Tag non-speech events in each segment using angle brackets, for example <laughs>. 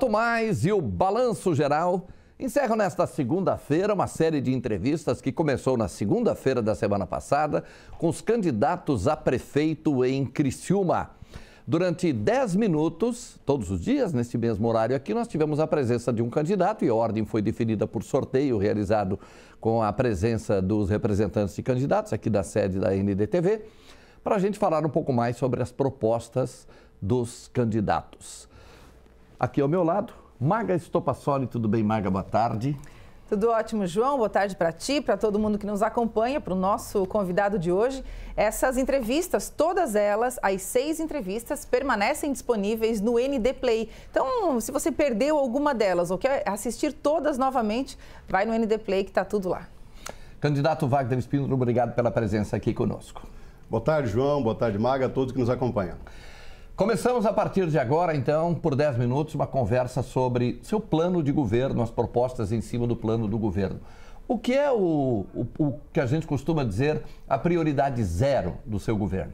Loto Mais e o Balanço Geral encerram nesta segunda-feira uma série de entrevistas que começou na segunda-feira da semana passada com os candidatos a prefeito em Criciúma. Durante 10 minutos, todos os dias, neste mesmo horário aqui, nós tivemos a presença de um candidato e a ordem foi definida por sorteio realizado com a presença dos representantes de candidatos aqui da sede da NDTV, para a gente falar um pouco mais sobre as propostas dos candidatos. Aqui ao meu lado, Maga Estopassoli. Tudo bem, Maga? Boa tarde. Tudo ótimo, João. Boa tarde para ti, para todo mundo que nos acompanha, para o nosso convidado de hoje. Essas entrevistas, todas elas, as seis entrevistas, permanecem disponíveis no ND Play. Então, se você perdeu alguma delas ou quer assistir todas novamente, vai no ND Play que está tudo lá. Candidato Wagner Espínola, obrigado pela presença aqui conosco. Boa tarde, João. Boa tarde, Maga, a todos que nos acompanham. Começamos a partir de agora, então, por 10 minutos, uma conversa sobre seu plano de governo, as propostas em cima do plano do governo. O que é o, o, o que a gente costuma dizer a prioridade zero do seu governo?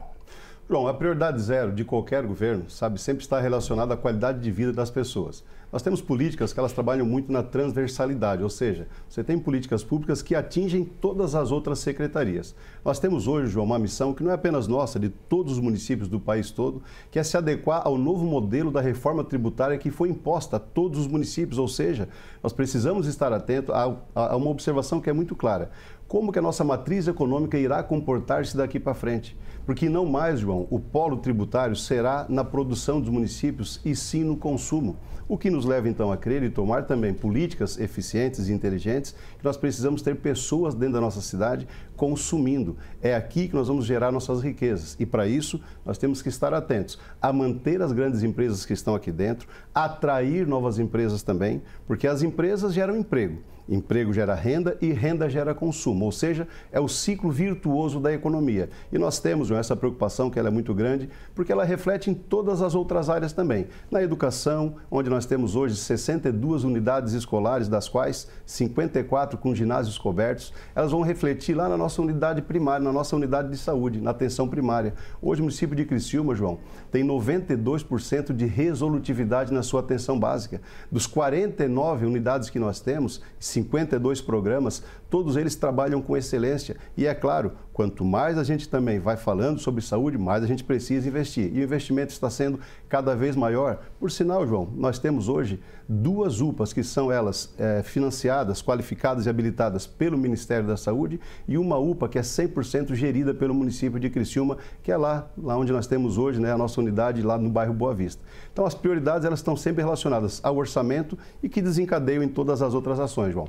João, a prioridade zero de qualquer governo, sabe, sempre está relacionada à qualidade de vida das pessoas. Nós temos políticas que elas trabalham muito na transversalidade, ou seja, você tem políticas públicas que atingem todas as outras secretarias. Nós temos hoje, João, uma missão que não é apenas nossa, de todos os municípios do país todo, que é se adequar ao novo modelo da reforma tributária que foi imposta a todos os municípios, ou seja, nós precisamos estar atento a, a, a uma observação que é muito clara como que a nossa matriz econômica irá comportar-se daqui para frente. Porque não mais, João, o polo tributário será na produção dos municípios e sim no consumo. O que nos leva então a crer e tomar também políticas eficientes e inteligentes, que nós precisamos ter pessoas dentro da nossa cidade consumindo. É aqui que nós vamos gerar nossas riquezas. E para isso, nós temos que estar atentos a manter as grandes empresas que estão aqui dentro, atrair novas empresas também, porque as empresas geram emprego Emprego gera renda e renda gera consumo, ou seja, é o ciclo virtuoso da economia. E nós temos essa preocupação que ela é muito grande, porque ela reflete em todas as outras áreas também. Na educação, onde nós temos hoje 62 unidades escolares, das quais 54 com ginásios cobertos, elas vão refletir lá na nossa unidade primária, na nossa unidade de saúde, na atenção primária. Hoje o município de Criciúma, João, tem 92% de resolutividade na sua atenção básica. Dos 49 unidades que nós temos, 52 programas, todos eles trabalham com excelência. E é claro, quanto mais a gente também vai falando sobre saúde, mais a gente precisa investir. E o investimento está sendo cada vez maior. Por sinal, João, nós temos hoje duas UPAs, que são elas é, financiadas, qualificadas e habilitadas pelo Ministério da Saúde, e uma UPA que é 100% gerida pelo município de Criciúma, que é lá, lá onde nós temos hoje né, a nossa unidade, lá no bairro Boa Vista. Então, as prioridades elas estão sempre relacionadas ao orçamento e que desencadeiam em todas as outras ações, João.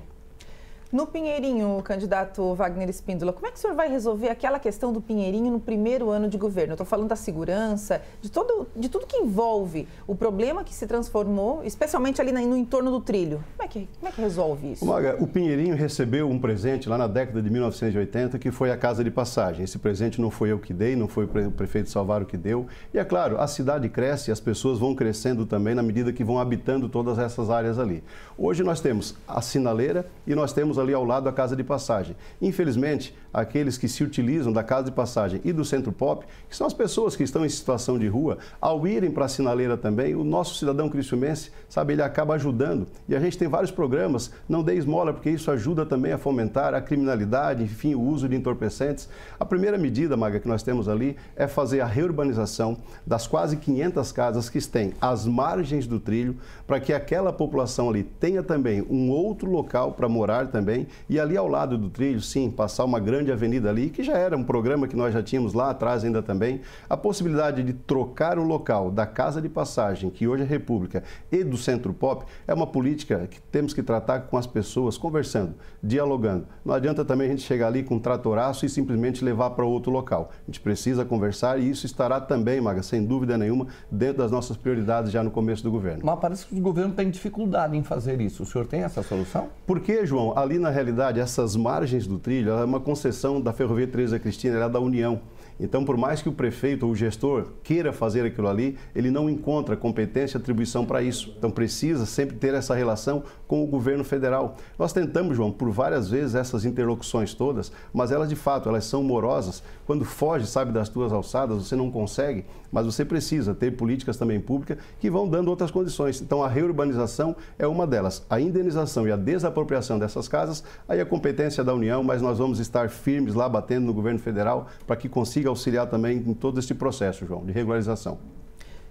No Pinheirinho, candidato Wagner Espíndola, como é que o senhor vai resolver aquela questão do Pinheirinho no primeiro ano de governo? Estou falando da segurança, de, todo, de tudo que envolve o problema que se transformou, especialmente ali no entorno do trilho. Como é que, como é que resolve isso? Maga, o Pinheirinho recebeu um presente lá na década de 1980 que foi a casa de passagem. Esse presente não foi eu que dei, não foi o prefeito Salvaro que deu. E é claro, a cidade cresce, as pessoas vão crescendo também na medida que vão habitando todas essas áreas ali. Hoje nós temos a sinaleira e nós temos a ali ao lado da casa de passagem. Infelizmente, aqueles que se utilizam da casa de passagem e do centro pop, que são as pessoas que estão em situação de rua, ao irem para a sinaleira também, o nosso cidadão cristiumense, sabe, ele acaba ajudando. E a gente tem vários programas, não dê esmola, porque isso ajuda também a fomentar a criminalidade, enfim, o uso de entorpecentes. A primeira medida, Maga, que nós temos ali é fazer a reurbanização das quase 500 casas que têm as margens do trilho, para que aquela população ali tenha também um outro local para morar também também. E ali ao lado do trilho, sim, passar uma grande avenida ali, que já era um programa que nós já tínhamos lá atrás ainda também. A possibilidade de trocar o local da Casa de Passagem, que hoje é República, e do Centro Pop, é uma política que temos que tratar com as pessoas, conversando, dialogando. Não adianta também a gente chegar ali com um tratoraço e simplesmente levar para outro local. A gente precisa conversar e isso estará também, Maga, sem dúvida nenhuma, dentro das nossas prioridades já no começo do governo. Mas parece que o governo tem dificuldade em fazer isso. O senhor tem essa solução? Porque, João, ali ali, na realidade, essas margens do trilho, é uma concessão da Ferrovia Teresa Cristina, era é da União. Então, por mais que o prefeito ou o gestor queira fazer aquilo ali, ele não encontra competência, atribuição para isso. Então, precisa sempre ter essa relação com o governo federal. Nós tentamos, João, por várias vezes essas interlocuções todas, mas elas de fato, elas são morosas. Quando foge, sabe, das tuas alçadas, você não consegue, mas você precisa ter políticas também públicas que vão dando outras condições. Então, a reurbanização é uma delas. A indenização e a desapropriação dessas casas, aí a competência da União, mas nós vamos estar firmes lá batendo no governo federal para que consiga auxiliar também em todo este processo, João, de regularização.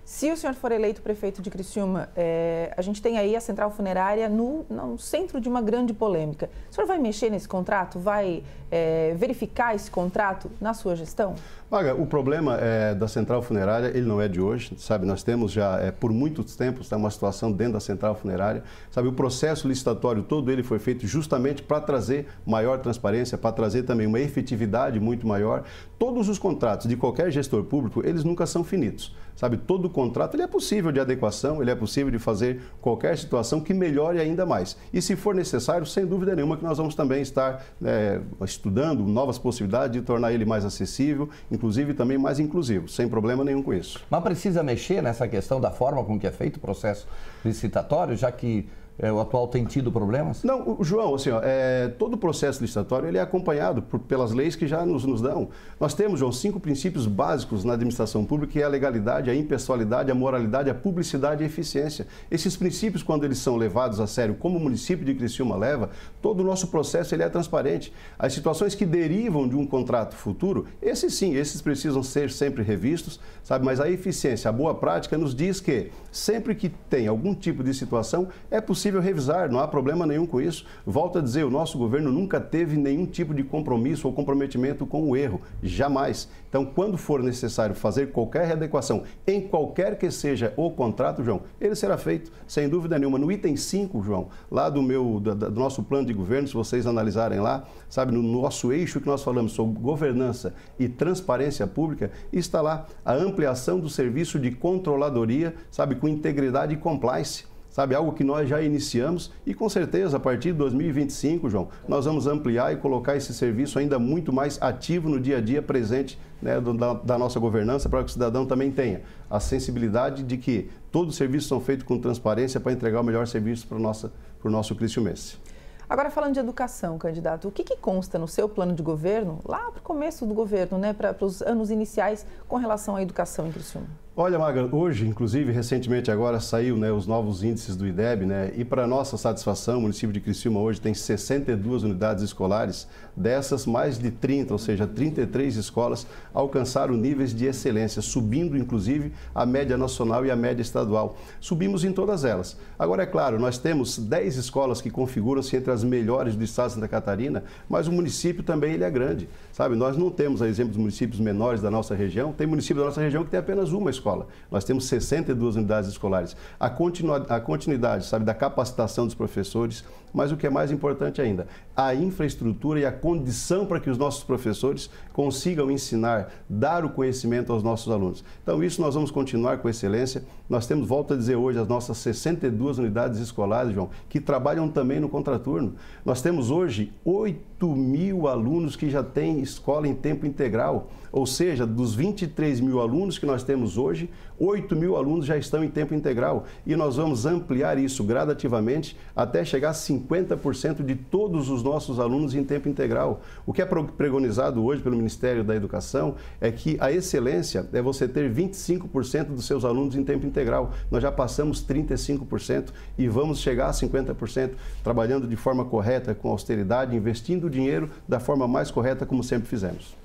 Se o senhor for eleito prefeito de Criciúma, é, a gente tem aí a central funerária no, no, centro de uma grande polêmica. O senhor vai mexer nesse contrato? Vai é, verificar esse contrato na sua gestão? Maga, o problema é, da central funerária, ele não é de hoje, sabe? Nós temos já, é, por muitos tempos, tá, uma situação dentro da central funerária, sabe? O processo licitatório todo ele foi feito justamente para trazer maior transparência, para trazer também uma efetividade muito maior. Todos os contratos de qualquer gestor público, eles nunca são finitos. Sabe, todo contrato ele é possível de adequação, ele é possível de fazer qualquer situação que melhore ainda mais. E se for necessário, sem dúvida nenhuma, que nós vamos também estar é, estudando novas possibilidades de tornar ele mais acessível, inclusive também mais inclusivo, sem problema nenhum com isso. Mas precisa mexer nessa questão da forma com que é feito o processo licitatório, já que é, o atual tem tido problemas? Não, o, João, assim, ó, é, todo o processo licitatório ele é acompanhado por, pelas leis que já nos, nos dão. Nós temos, João, cinco princípios básicos na administração pública, que é a legalidade, é a impessoalidade, é a moralidade, é a publicidade e a eficiência. Esses princípios, quando eles são levados a sério, como o município de Criciúma leva, todo o nosso processo ele é transparente. As situações que derivam de um contrato futuro, esses sim, esses precisam ser sempre revistos, sabe? Mas a eficiência, a boa prática nos diz que sempre que tem algum tipo de situação, é possível possível revisar, não há problema nenhum com isso. Volto a dizer, o nosso governo nunca teve nenhum tipo de compromisso ou comprometimento com o erro, jamais. Então, quando for necessário fazer qualquer readequação, em qualquer que seja o contrato, João, ele será feito, sem dúvida nenhuma. No item 5, João, lá do meu do, do nosso plano de governo, se vocês analisarem lá, sabe, no nosso eixo que nós falamos sobre governança e transparência pública, está lá a ampliação do serviço de controladoria, sabe, com integridade e compliance sabe? Algo que nós já iniciamos e com certeza a partir de 2025, João, nós vamos ampliar e colocar esse serviço ainda muito mais ativo no dia a dia presente né, da, da, nossa governança para que o cidadão também tenha a sensibilidade de que todos os serviços são feitos com transparência para entregar o melhor serviço para o nosso, para o nosso Agora, falando de educação, candidato, o que, que, consta no seu plano de governo, lá para o começo do governo, né, para, para os anos iniciais, com relação à educação em Criciúma? Olha, Magra, hoje, inclusive, recentemente agora saiu né, os novos índices do IDEB, né? E para nossa satisfação, o município de Criciúma hoje tem 62 unidades escolares, dessas mais de 30, ou seja, 33 escolas alcançaram níveis de excelência, subindo inclusive a média nacional e a média estadual. Subimos em todas elas. Agora é claro, nós temos 10 escolas que configuram-se entre as melhores do estado de Santa Catarina, mas o município também ele é grande, sabe? Nós não temos, a exemplo dos municípios menores da nossa região, tem município da nossa região que tem apenas uma escola escola. Nós temos 62 unidades escolares. A, continu, a continuidade, sabe, da capacitação dos professores, mas o que é mais importante ainda, a infraestrutura e a condição para que os nossos professores consigam ensinar, dar o conhecimento aos nossos alunos. Então, isso nós vamos continuar com excelência nós temos, volto a dizer hoje, as nossas 62 unidades escolares, João, que trabalham também no contraturno. Nós temos hoje 8 mil alunos que já têm escola em tempo integral. Ou seja, dos 23 mil alunos que nós temos hoje, 8 mil alunos já estão em tempo integral. E nós vamos ampliar isso gradativamente até chegar a 50% de todos os nossos alunos em tempo integral. O que é pregonizado hoje pelo Ministério da Educação é que a excelência é você ter 25% dos seus alunos em tempo integral integral. Nós já passamos 35% e vamos chegar a 50%, trabalhando de forma correta, com austeridade, investindo o dinheiro da forma mais correta, como sempre fizemos.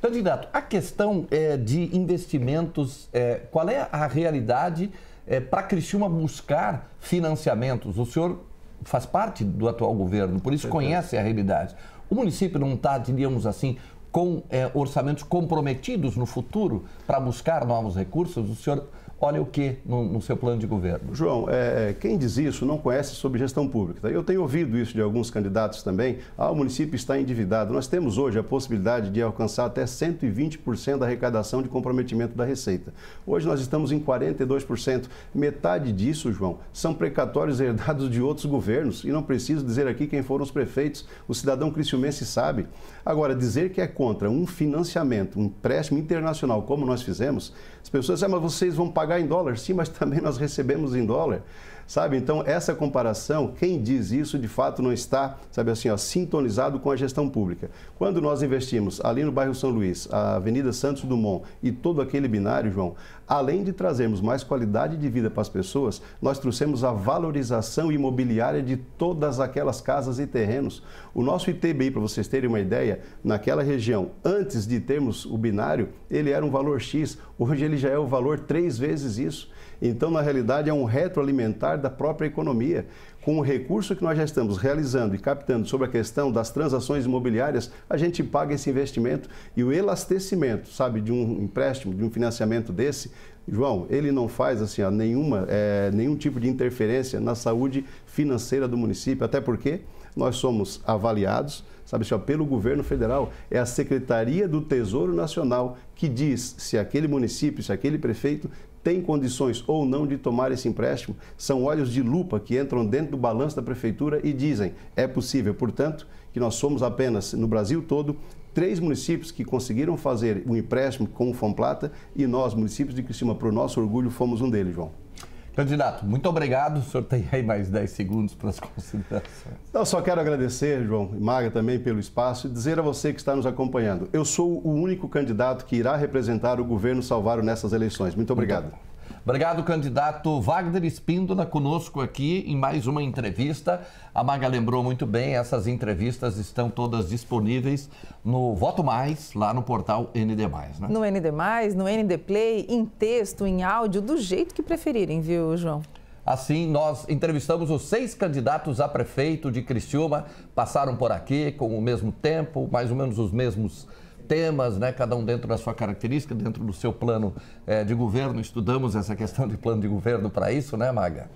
Candidato, a questão é, de investimentos, é, qual é a realidade é, para Criciúma buscar financiamentos? O senhor faz parte do atual governo, por isso conhece a realidade. O município não está, diríamos assim, com é, orçamentos comprometidos no futuro para buscar novos recursos? O senhor olha o que no, no, seu plano de governo? João, é, quem diz isso não conhece sobre gestão pública. Tá? Eu tenho ouvido isso de alguns candidatos também. Ah, o município está endividado. Nós temos hoje a possibilidade de alcançar até 120% da arrecadação de comprometimento da receita. Hoje nós estamos em 42%. Metade disso, João, são precatórios herdados de outros governos. E não preciso dizer aqui quem foram os prefeitos. O cidadão Mense sabe. Agora, dizer que é contra um financiamento, um empréstimo internacional, como nós fizemos, as pessoas dizem, ah, mas vocês vão pagar pagar em dólar, sim, mas também nós recebemos em dólar sabe? Então, essa comparação, quem diz isso de fato não está, sabe assim, ó, sintonizado com a gestão pública. Quando nós investimos ali no bairro São Luís, a Avenida Santos Dumont e todo aquele binário, João, além de trazermos mais qualidade de vida para as pessoas, nós trouxemos a valorização imobiliária de todas aquelas casas e terrenos. O nosso ITBI, para vocês terem uma ideia, naquela região, antes de termos o binário, ele era um valor X, hoje ele já é o valor três vezes isso. Então, na realidade, é um retroalimentar da própria economia. Com o recurso que nós já estamos realizando e captando sobre a questão das transações imobiliárias, a gente paga esse investimento e o elastecimento, sabe, de um empréstimo, de um financiamento desse, João, ele não faz assim, ó, nenhuma, é, nenhum tipo de interferência na saúde financeira do município, até porque nós somos avaliados, sabe, assim, pelo governo federal, é a Secretaria do Tesouro Nacional que diz se aquele município, se aquele prefeito tem condições ou não de tomar esse empréstimo. São olhos de lupa que entram dentro do balanço da prefeitura e dizem é possível. Portanto, que nós somos apenas no Brasil todo três municípios que conseguiram fazer um empréstimo com o Fomplata e nós, municípios de Criciúma, para o nosso orgulho, fomos um deles, João. Candidato, muito obrigado. O senhor tem aí mais 10 segundos para as <laughs> considerações. Não, só quero agradecer, João e Maga, também pelo espaço e dizer a você que está nos acompanhando: eu sou o único candidato que irá representar o governo Salvaro nessas eleições. Muito obrigado. Muito Obrigado, candidato Wagner Espíndola, conosco aqui em mais uma entrevista. A Maga lembrou muito bem, essas entrevistas estão todas disponíveis no Voto Mais, lá no portal ND+. Né? No ND+, no ND Play, em texto, em áudio, do jeito que preferirem, viu, João? Assim, nós entrevistamos os seis candidatos a prefeito de Criciúma, passaram por aqui com o mesmo tempo, mais ou menos os mesmos temas, né? cada um dentro da sua característica, dentro do seu plano é, de governo. Estudamos essa questão de plano de governo para isso, né, Maga?